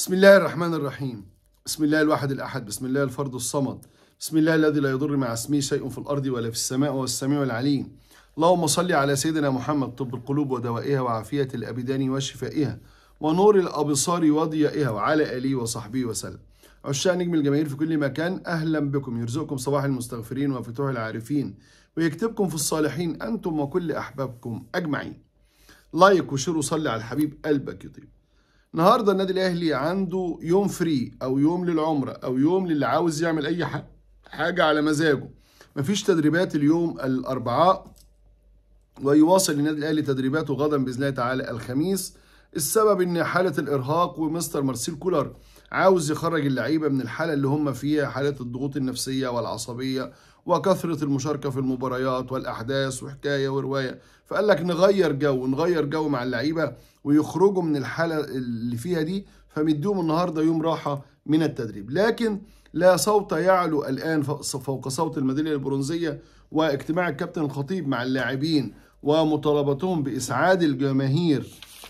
بسم الله الرحمن الرحيم بسم الله الواحد الأحد بسم الله الفرد الصمد بسم الله الذي لا يضر مع اسمه شيء في الأرض ولا في السماء وهو السميع العليم اللهم صل على سيدنا محمد طب القلوب ودوائها وعافية الأبدان وشفائها ونور الأبصار وضيائها وعلى آله وصحبه وسلم عشاق نجم الجماهير في كل مكان أهلا بكم يرزقكم صباح المستغفرين وفتوح العارفين ويكتبكم في الصالحين أنتم وكل أحبابكم أجمعين لايك وشير وصلي على الحبيب قلبك يطيب النهارده النادي الاهلي عنده يوم فري او يوم للعمره او يوم للي عاوز يعمل اي حاجه على مزاجه مفيش تدريبات اليوم الاربعاء ويواصل النادي الاهلي تدريباته غدا باذن الله تعالى الخميس السبب ان حاله الارهاق ومستر مارسيل كولر عاوز يخرج اللعيبه من الحاله اللي هم فيها حاله الضغوط النفسيه والعصبيه وكثرة المشاركة في المباريات والأحداث وحكاية ورواية فقال لك نغير جو نغير جو مع اللعيبة ويخرجوا من الحالة اللي فيها دي فمديهم النهاردة يوم راحة من التدريب لكن لا صوت يعلو الآن فوق صوت الميدالية البرونزية واجتماع الكابتن الخطيب مع اللاعبين ومطالبتهم بإسعاد الجماهير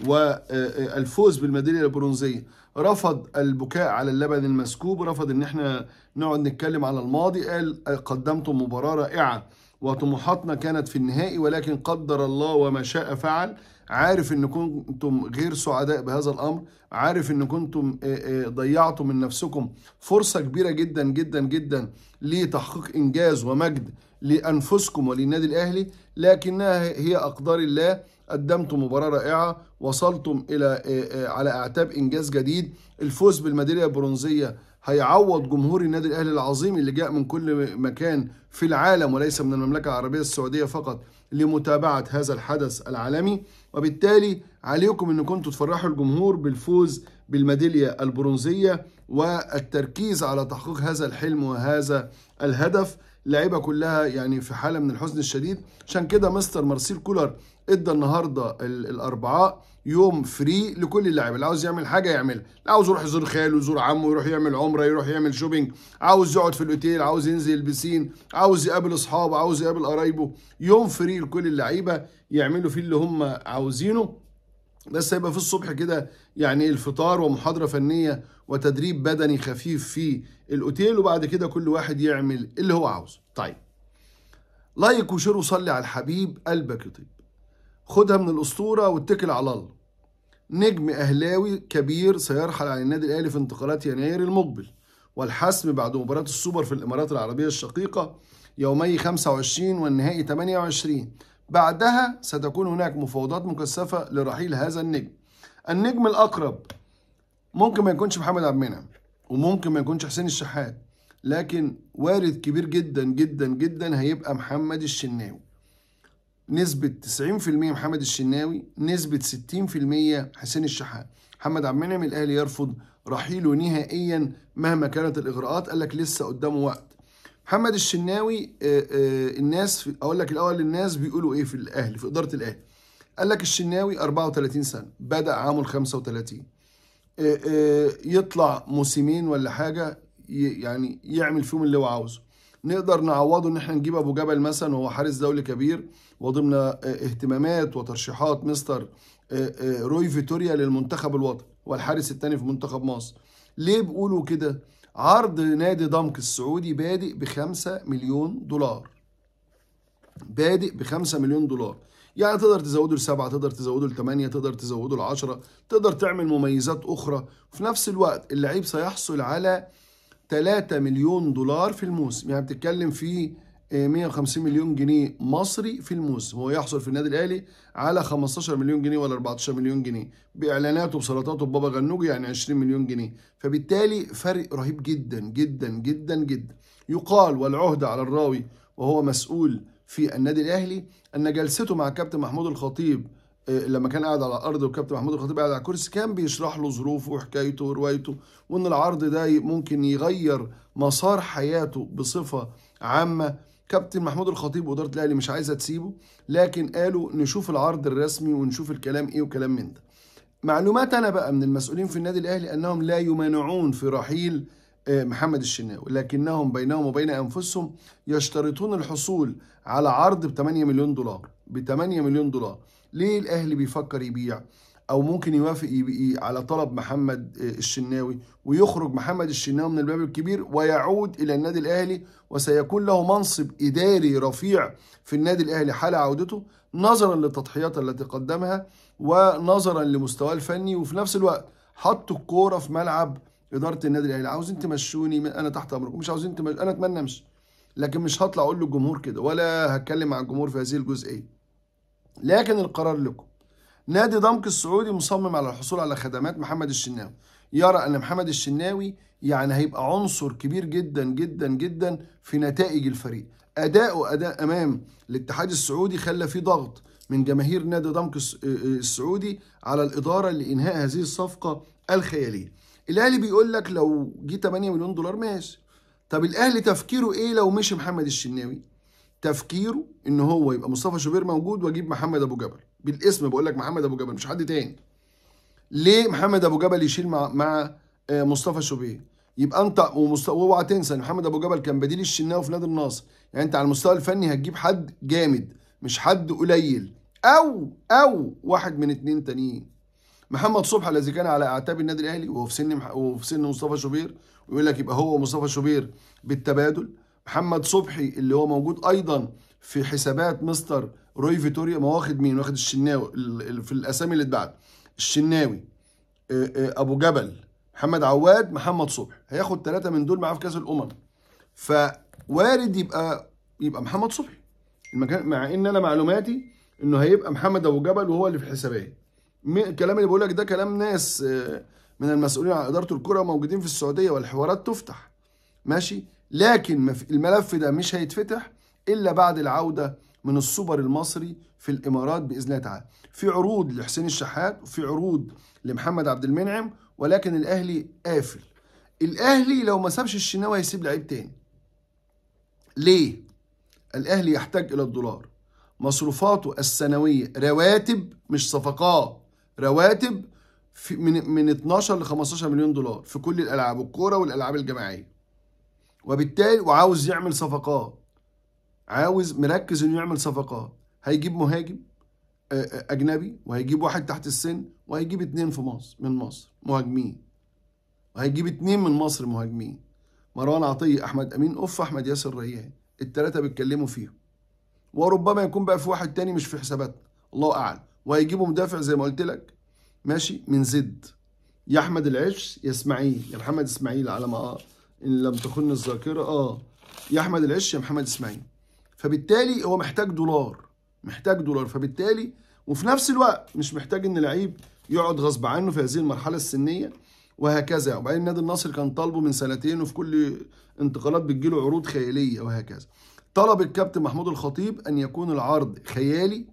والفوز بالميدالية البرونزية رفض البكاء على اللبن المسكوب رفض ان احنا نقعد نتكلم على الماضي قال آه، قدمتم مباراة رائعة وطموحاتنا كانت في النهائي ولكن قدر الله وما شاء فعل عارف ان كنتم غير سعداء بهذا الامر عارف ان كنتم آه، آه، ضيعتم من نفسكم فرصة كبيرة جدا جدا جدا لتحقيق انجاز ومجد لأنفسكم وللنادي الأهلي لكنها هي أقدار الله قدمتم مباراة رائعة وصلتم إلى آه، آه، على أعتاب إنجاز جديد الفوز بالميدالية البرونزية هيعوض جمهور النادي الأهلي العظيم اللي جاء من كل مكان في العالم وليس من المملكة العربية السعودية فقط لمتابعة هذا الحدث العالمي وبالتالي عليكم أنكم تفرحوا الجمهور بالفوز بالميدالية البرونزية والتركيز على تحقيق هذا الحلم وهذا الهدف اللعيبه كلها يعني في حاله من الحزن الشديد عشان كده مستر مارسيل كولر ادى النهارده الاربعاء يوم فري لكل اللعيبه اللي عاوز يعمل حاجه يعملها اللي عاوز يروح يزور خاله يزور عمه يروح يعمل عمره يروح يعمل شوبينج عاوز يقعد في الاوتيل عاوز ينزل البسين عاوز يقابل اصحابه عاوز يقابل قرايبه يوم فري لكل اللعيبه يعملوا فيه اللي هم عاوزينه بس هيبقى في الصبح كده يعني الفطار ومحاضره فنيه وتدريب بدني خفيف في الاوتيل وبعد كده كل واحد يعمل اللي هو عاوزه طيب لايك وشير وصلي على الحبيب قلبك يطيب خدها من الاسطوره واتكل على الله نجم اهلاوي كبير سيرحل عن النادي الاهلي في انتقالات يناير المقبل والحسم بعد مباراه السوبر في الامارات العربيه الشقيقه يومي 25 والنهائي 28 بعدها ستكون هناك مفاوضات مكثفة لرحيل هذا النجم النجم الأقرب ممكن ما يكونش محمد عبد المنعم وممكن ما يكونش حسين الشحات لكن وارد كبير جدا جدا جدا هيبقى محمد الشناوي نسبة 90% محمد الشناوي نسبة 60% حسين الشحات محمد عبد المنعم الأهلي يرفض رحيله نهائيا مهما كانت الإغراءات قال لك لسه قدامه وقت محمد الشناوي آه، آه، الناس اقول لك الاول الناس بيقولوا ايه في الاهلي في اداره الاهلي قال لك الشناوي 34 سنه بدا عامه 35 آه، يطلع موسمين ولا حاجه يعني يعمل فيهم اللي هو عاوزه نقدر نعوضه ان احنا نجيب ابو جبل مثلا وهو حارس دولي كبير وضمن اهتمامات وترشيحات مستر روي فيتوريا للمنتخب الوطني والحارس الثاني في منتخب مصر ليه بيقولوا كده عرض نادي ضمك السعودي بادئ بخمسة مليون دولار بادئ بخمسة مليون دولار يعني تقدر تزوده لسبعة تقدر تزوده لثمانية تقدر تزوده لعشرة تقدر تعمل مميزات أخرى في نفس الوقت اللعيب سيحصل على 3 مليون دولار في الموسم يعني بتتكلم في 150 آه، مليون جنيه مصري في الموسم يحصل في النادي الاهلي على 15 مليون جنيه ولا 14 مليون جنيه باعلاناته بسلطاته ببابا غنوج يعني 20 مليون جنيه فبالتالي فرق رهيب جدا جدا جدا جدا يقال والعهده على الراوي وهو مسؤول في النادي الاهلي ان جلسته مع كابتن محمود الخطيب آه، لما كان قاعد على الارض وكابتن محمود الخطيب قاعد على الكرسي كان بيشرح له ظروفه وحكايته وروايته وان العرض ده ممكن يغير مسار حياته بصفه عامه كابتن محمود الخطيب واداره الاهلي مش عايزه تسيبه لكن قالوا نشوف العرض الرسمي ونشوف الكلام ايه وكلام من ده معلومات انا بقى من المسؤولين في النادي الاهلي انهم لا يمانعون في رحيل آه، محمد الشناوي لكنهم بينهم وبين انفسهم يشترطون الحصول على عرض ب 8 مليون دولار ب 8 مليون دولار ليه الاهلي بيفكر يبيع او ممكن يوافق على طلب محمد آه، الشناوي ويخرج محمد الشناوي من الباب الكبير ويعود الى النادي الاهلي وسيكون له منصب اداري رفيع في النادي الاهلي حال عودته نظرا للتضحيات التي قدمها ونظرا لمستواه الفني وفي نفس الوقت حط الكوره في ملعب اداره النادي الاهلي عاوزين تمشوني انا تحت امركم مش عاوزين تمش... انا اتمنى امشي لكن مش هطلع اقول للجمهور كده ولا هتكلم مع الجمهور في هذه الجزئيه لكن القرار لكم نادي ضمك السعودي مصمم على الحصول على خدمات محمد الشناوي يرى ان محمد الشناوي يعني هيبقى عنصر كبير جدا جدا جدا في نتائج الفريق اداؤه اداء امام الاتحاد السعودي خلى فيه ضغط من جماهير نادي ضمك آه، آه، السعودي على الاداره لانهاء هذه الصفقه الخياليه الاهلي بيقول لك لو جه 8 مليون دولار ماشي طب الاهلي تفكيره ايه لو مشي محمد الشناوي تفكيره ان هو يبقى مصطفى شوبير موجود واجيب محمد ابو جبل بالاسم بقول لك محمد ابو جبل مش حد تاني ليه محمد ابو جبل يشيل مع مع آه، مصطفى شوبيه يبقى انت اوعى تنسى ان محمد ابو جبل كان بديل الشناوي في نادي النصر يعني انت على المستوى الفني هتجيب حد جامد مش حد قليل او او واحد من اتنين تانيين محمد صبحي الذي كان على اعتاب النادي الاهلي وهو في سن وفي سن مصطفى شوبير ويقول لك يبقى هو ومصطفى شوبير بالتبادل محمد صبحي اللي هو موجود ايضا في حسابات مستر روي فيتوريا ما واخد مين واخد الشناوي في الاسامي اللي اتبعت الشناوي آه، آه، ابو جبل محمد عواد محمد صبحي هياخد ثلاثه من دول معاه في كاس الامم فوارد يبقى يبقى محمد صبحي المكان مع ان انا معلوماتي انه هيبقى محمد ابو جبل وهو اللي في الحسابات الكلام اللي بقول لك ده كلام ناس آه، من المسؤولين عن اداره الكره موجودين في السعوديه والحوارات تفتح ماشي لكن الملف ده مش هيتفتح الا بعد العوده من السوبر المصري في الامارات باذن الله تعالى في عروض لحسين الشحات وفي عروض لمحمد عبد المنعم ولكن الاهلي قافل الاهلي لو ما سابش الشناوي هيسيب لعيب تاني ليه الاهلي يحتاج الى الدولار مصروفاته السنويه رواتب مش صفقات رواتب في من من 12 ل 15 مليون دولار في كل الالعاب الكوره والالعاب الجماعيه وبالتالي وعاوز يعمل صفقات عاوز مركز انه يعمل صفقات هيجيب مهاجم آه، آه، اجنبي وهيجيب واحد تحت السن وهيجيب اتنين في مصر من مصر مهاجمين وهيجيب اتنين من مصر مهاجمين مروان عطيه احمد امين اوف احمد ياسر ريان التلاتة بيتكلموا فيهم وربما يكون بقى في واحد تاني مش في حساباتنا الله اعلم وهيجيبوا مدافع زي ما قلت لك ماشي من زد يا احمد العش يا اسماعيل يا محمد اسماعيل على ما اه ان لم تخن الذاكره اه يا احمد العش يا محمد اسماعيل فبالتالي هو محتاج دولار محتاج دولار فبالتالي وفي نفس الوقت مش محتاج ان لعيب يقعد غصب عنه في هذه المرحله السنيه وهكذا وبعدين نادي النصر كان طالبه من سنتين وفي كل انتقالات بتجيله عروض خياليه وهكذا طلب الكابتن محمود الخطيب ان يكون العرض خيالي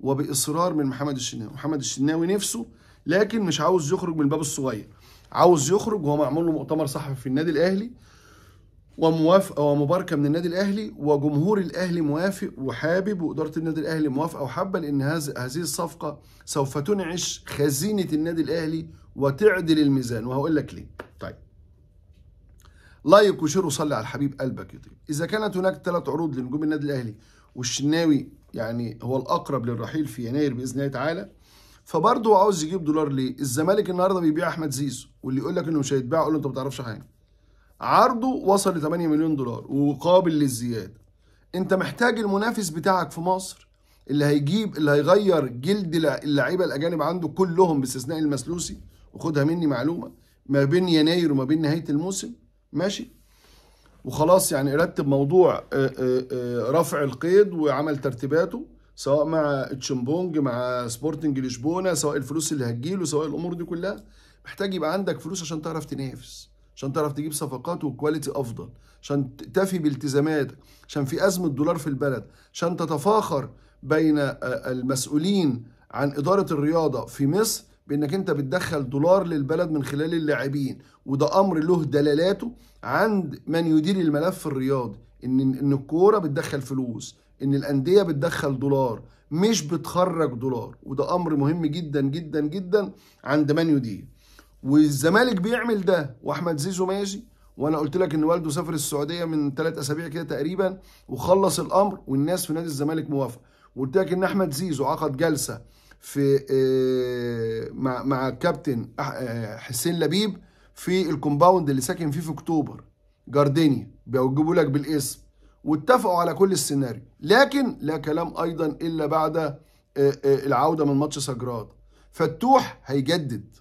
وباصرار من محمد الشناوي محمد الشناوي نفسه لكن مش عاوز يخرج من الباب الصغير عاوز يخرج وهو معمول له مؤتمر صحفي في النادي الاهلي وموافقه ومباركه من النادي الاهلي وجمهور الاهلي موافق وحابب واداره النادي الاهلي موافقه وحابه لان هذه الصفقه سوف تنعش خزينه النادي الاهلي وتعدل الميزان وهقول لك ليه. طيب. لايك وشير وصلي على الحبيب قلبك يطيب. اذا كانت هناك ثلاث عروض لنجوم النادي الاهلي والشناوي يعني هو الاقرب للرحيل في يناير باذن الله تعالى فبرضه عاوز يجيب دولار ليه؟ الزمالك النهارده بيبيع احمد زيزو واللي يقول لك انه مش هيتباع قول له انت ما بتعرفش حاجه. عرضه وصل ل 8 مليون دولار وقابل للزياده انت محتاج المنافس بتاعك في مصر اللي هيجيب اللي هيغير جلد اللعيبه الاجانب عنده كلهم باستثناء المسلوسي وخدها مني معلومه ما بين يناير وما بين نهايه الموسم ماشي وخلاص يعني رتب موضوع آه، آه، آه، رفع القيد وعمل ترتيباته سواء مع تشمبونج مع سبورتنج لشبونه سواء الفلوس اللي هتجيله سواء الامور دي كلها محتاج يبقى عندك فلوس عشان تعرف تنافس عشان تعرف تجيب صفقات وكواليتي افضل عشان تفي بالتزاماتك عشان في ازمه دولار في البلد عشان تتفاخر بين آه، المسؤولين عن اداره الرياضه في مصر بانك انت بتدخل دولار للبلد من خلال اللاعبين وده امر له دلالاته عند من يدير الملف الرياضي ان ان الكوره بتدخل فلوس ان الانديه بتدخل دولار مش بتخرج دولار وده امر مهم جدا جدا جدا عند من يدير والزمالك بيعمل ده واحمد زيزو ماشي وانا قلت لك ان والده سافر السعوديه من ثلاث اسابيع كده تقريبا وخلص الامر والناس في نادي الزمالك موافقه وقلت لك ان احمد زيزو عقد جلسه في آه، مع مع الكابتن آه، حسين لبيب في الكومباوند اللي ساكن فيه في اكتوبر جاردينيا بيجيبوا لك بالاسم واتفقوا على كل السيناريو لكن لا كلام ايضا الا بعد آه، العوده من ماتش سجراد فتوح هيجدد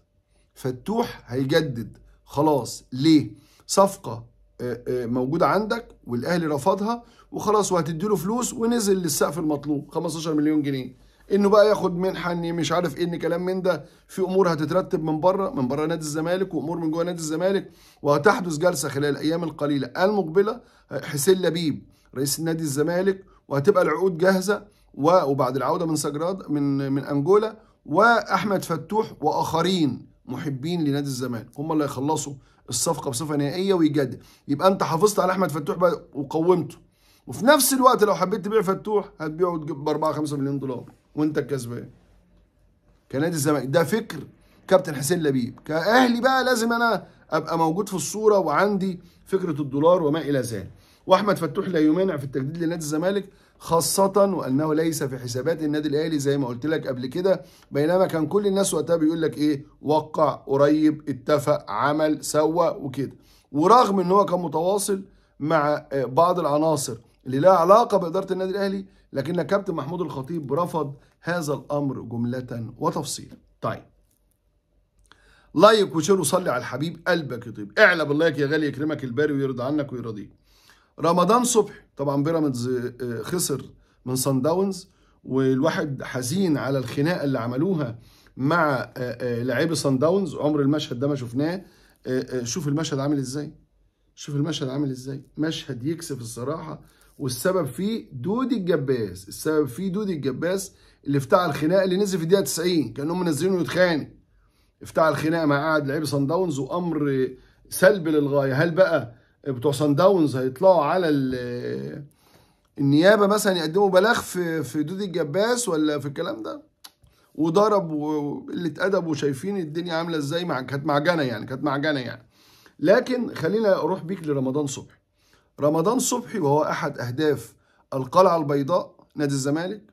فتوح هيجدد خلاص ليه صفقه آه، آه، موجوده عندك والاهلي رفضها وخلاص وهتديله فلوس ونزل للسقف المطلوب 15 مليون جنيه انه بقى ياخد منحه ان مش عارف ايه ان كلام من ده في امور هتترتب من بره من بره نادي الزمالك وامور من جوه نادي الزمالك وهتحدث جلسه خلال الايام القليله المقبله آه، حسين لبيب رئيس نادي الزمالك وهتبقى العقود جاهزه وبعد العوده من سجراد من من انجولا واحمد فتوح واخرين محبين لنادي الزمالك هم اللي هيخلصوا الصفقه بصفه نهائيه ويجدد يبقى انت حافظت على احمد فتوح بقى وقومته وفي نفس الوقت لو حبيت تبيع فتوح هتبيعه ب 4 5 مليون دولار وانت الكسبان كنادي الزمالك ده فكر كابتن حسين لبيب كاهلي بقى لازم انا ابقى موجود في الصوره وعندي فكره الدولار وما الى ذلك واحمد فتوح لا يمانع في التجديد لنادي الزمالك خاصة وأنه ليس في حسابات النادي الأهلي زي ما قلت لك قبل كده بينما كان كل الناس وقتها بيقول لك إيه وقع قريب اتفق عمل سوى وكده ورغم إن هو كان متواصل مع آه، بعض العناصر اللي لها علاقة بإدارة النادي الأهلي لكن الكابتن محمود الخطيب رفض هذا الأمر جملة وتفصيلا طيب لايك وشير وصلي على الحبيب قلبك يطيب اعلى باللايك يا غالي يكرمك الباري ويرضى عنك ويرضيك رمضان صبحي طبعا بيراميدز آه، خسر من سان داونز والواحد حزين على الخناقه اللي عملوها مع آه، آه، لاعبي سان داونز عمر المشهد ده ما شفناه شوف المشهد عامل ازاي شوف المشهد عامل ازاي مشهد يكسف الصراحه والسبب فيه دودي الجباس السبب فيه دودي الجباس اللي افتعل الخناقه اللي نزل في الدقيقه 90 كانهم منزلينه يتخانق افتعل الخناقه مع قعد لعيب سان داونز وامر سلبي للغايه هل بقى بتوع سان داونز هيطلعوا على النيابه مثلا يقدموا بلاغ في في دودي الجباس ولا في الكلام ده وضرب وقله ادب وشايفين الدنيا عامله ازاي مع كانت معجنه يعني كانت معجنه يعني لكن خلينا اروح بيك لرمضان صبحي رمضان صبحي وهو احد اهداف القلعه البيضاء نادي الزمالك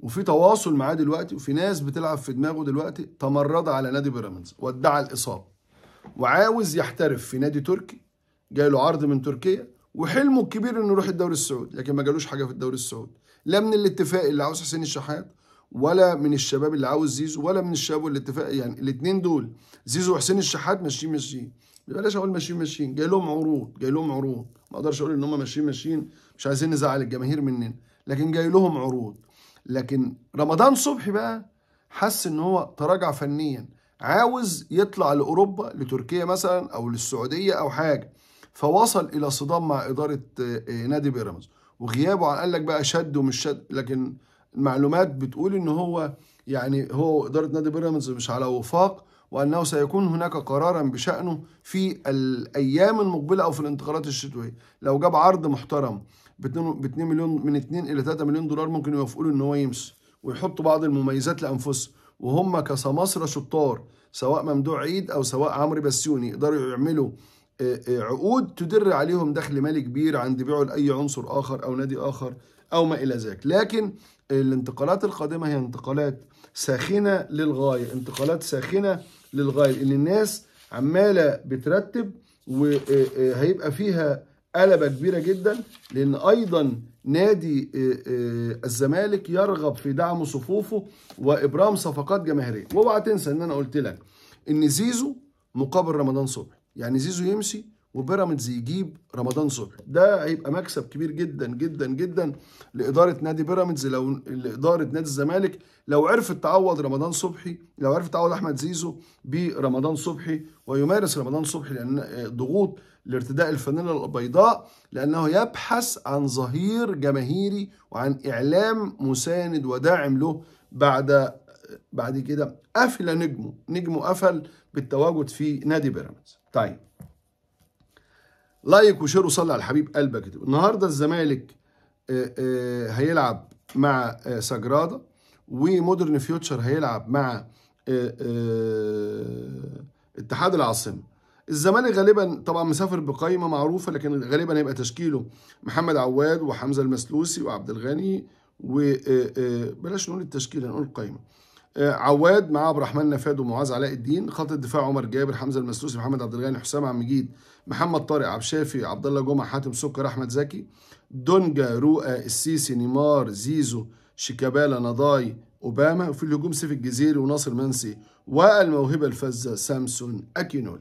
وفي تواصل معاه دلوقتي وفي ناس بتلعب في دماغه دلوقتي تمرد على نادي بيراميدز وادعى الاصابه وعاوز يحترف في نادي تركي جاي له عرض من تركيا وحلمه الكبير انه يروح الدوري السعودي لكن ما جالوش حاجه في الدوري السعودي لا من الاتفاق اللي عاوز حسين الشحات ولا من الشباب اللي عاوز زيزو ولا من الشباب والاتفاق يعني الاثنين دول زيزو وحسين الشحات ماشيين ماشيين بلاش اقول ماشيين ماشيين جاي لهم عروض جاي لهم عروض ما اقدرش اقول ان هم ماشيين ماشيين مش عايزين نزعل الجماهير مننا لكن جاي لهم عروض لكن رمضان صبحي بقى حس ان هو تراجع فنيا عاوز يطلع لاوروبا لتركيا مثلا او للسعوديه او حاجه فوصل الى صدام مع اداره آه، آه، نادي بيراميدز وغيابه قال لك بقى شد ومش شد لكن المعلومات بتقول ان هو يعني هو اداره نادي بيراميدز مش على وفاق وانه سيكون هناك قرارا بشانه في الايام المقبله او في الانتقالات الشتويه لو جاب عرض محترم ب 2 مليون من 2 الى 3 مليون دولار ممكن يوافقوا له ان هو يمشي ويحطوا بعض المميزات لانفسهم وهم كسماسره شطار سواء ممدوح عيد او سواء عمرو بسيوني يقدروا يعملوا عقود تدر عليهم دخل مالي كبير عند بيعه لاي عنصر اخر او نادي اخر او ما الى ذلك لكن الانتقالات القادمه هي انتقالات ساخنه للغايه انتقالات ساخنه للغايه ان الناس عماله بترتب وهيبقى آه، آه، فيها قلبه كبيره جدا لان ايضا نادي آه، الزمالك يرغب في دعم صفوفه وابرام صفقات جماهيريه واوعى تنسى ان انا قلت لك ان زيزو مقابل رمضان صبحي يعني زيزو يمشي وبيراميدز يجيب رمضان صبحي ده هيبقى مكسب كبير جدا جدا جدا لاداره نادي بيراميدز لو لاداره نادي الزمالك لو عرفت تعوض رمضان صبحي لو عرفت تعوض احمد زيزو برمضان صبحي ويمارس رمضان صبحي لان آه، ضغوط لارتداء الفانيلا البيضاء لانه يبحث عن ظهير جماهيري وعن اعلام مساند وداعم له بعد آه، بعد كده قفل نجمه نجمه قفل بالتواجد في نادي بيراميدز طيب لايك وشير وصلي على الحبيب قلبك النهارده الزمالك آه، آه، هيلعب مع آه، ساجرادا ومودرن فيوتشر هيلعب مع اتحاد العاصمه الزمالك غالبا طبعا مسافر بقايمه معروفه لكن غالبا هيبقى تشكيله محمد عواد وحمزه المسلوسي وعبد الغني وبلاش نقول التشكيله نقول القايمه عواد مع عبد الرحمن نفاد ومعاذ علاء الدين خط الدفاع عمر جابر حمزه المسلوسي محمد عبد الغني حسام عبد المجيد محمد طارق عبد الشافي عبد الله جمعه حاتم سكر احمد زكي دونجا رؤى السيسي نيمار زيزو شيكابالا نضاي اوباما وفي الهجوم سيف الجزيري وناصر منسي والموهبه الفذه سامسون اكينول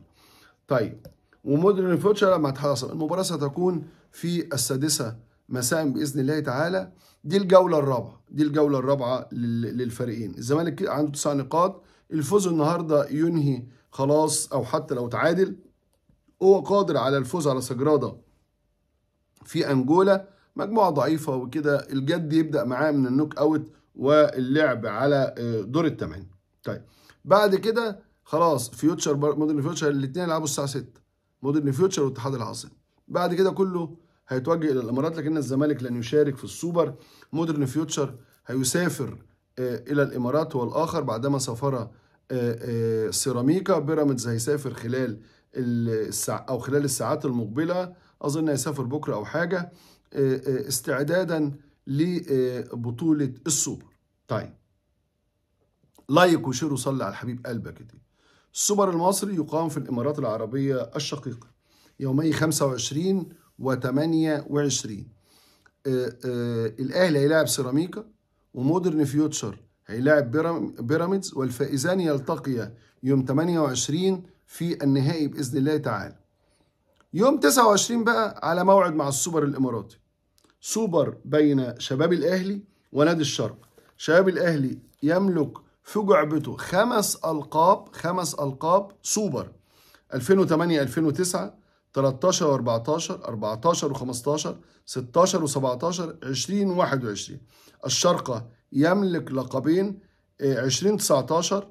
طيب ومودرن فوتشر لما تحصل المباراه ستكون في السادسه مساء باذن الله تعالى دي الجوله الرابعه دي الجوله الرابعه للفريقين الزمالك عنده تسع نقاط الفوز النهارده ينهي خلاص او حتى لو تعادل هو قادر على الفوز على سجراده في انجولا مجموعه ضعيفه وكده الجد يبدا معاه من النوك اوت واللعب على آه، دور الثمانيه طيب بعد كده خلاص فيوتشر مودرن فيوتشر الاثنين يلعبوا الساعه 6 مودرن فيوتشر واتحاد العاصمه بعد كده كله هيتوجه الى الامارات لكن الزمالك لن يشارك في السوبر مودرن فيوتشر هيسافر آه، الى الامارات هو الاخر بعدما سافر آه، آه، سيراميكا بيراميدز هيسافر خلال الساعة او خلال الساعات المقبله اظن هيسافر بكره او حاجه استعدادا لبطوله السوبر طيب لايك وشير وصلي على الحبيب قلبك دي السوبر المصري يقام في الامارات العربيه الشقيقه يومي 25 28 آه، آه، الأهلي هيلاعب سيراميكا ومودرن فيوتشر هيلاعب بيراميدز والفائزان يلتقيا يوم 28 في النهائي بإذن الله تعالى يوم 29 بقى على موعد مع السوبر الإماراتي سوبر بين شباب الأهلي ونادي الشرق شباب الأهلي يملك في جعبته خمس ألقاب خمس ألقاب سوبر 2008 2009 13 و 14 14 و 15 16 و 17 20 و 21 الشرقة يملك لقبين 20 19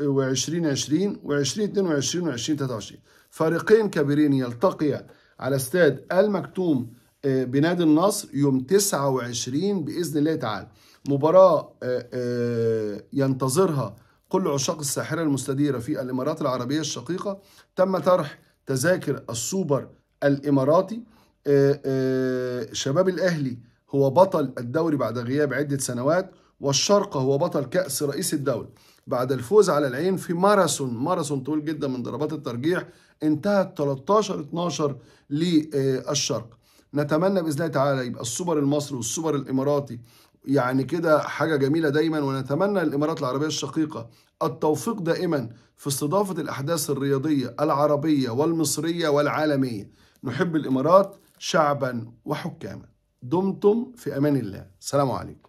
و 2020 و 2022 و 2023 فريقين كبيرين يلتقيا على استاد المكتوم آه، بنادي النصر يوم 29 باذن الله تعالى مباراه آه، آه، ينتظرها كل عشاق الساحره المستديره في الامارات العربيه الشقيقه تم طرح تذاكر السوبر الاماراتي آه، آه، شباب الاهلي هو بطل الدوري بعد غياب عده سنوات والشرق هو بطل كأس رئيس الدولة بعد الفوز على العين في ماراثون ماراثون طويل جدا من ضربات الترجيح انتهت 13 12 للشرق نتمنى باذن الله تعالى يبقى السوبر المصري والسوبر الاماراتي يعني كده حاجة جميلة دايما ونتمنى للإمارات العربية الشقيقة التوفيق دائما في استضافة الأحداث الرياضية العربية والمصرية والعالمية نحب الإمارات شعبا وحكاما دمتم في أمان الله سلام عليكم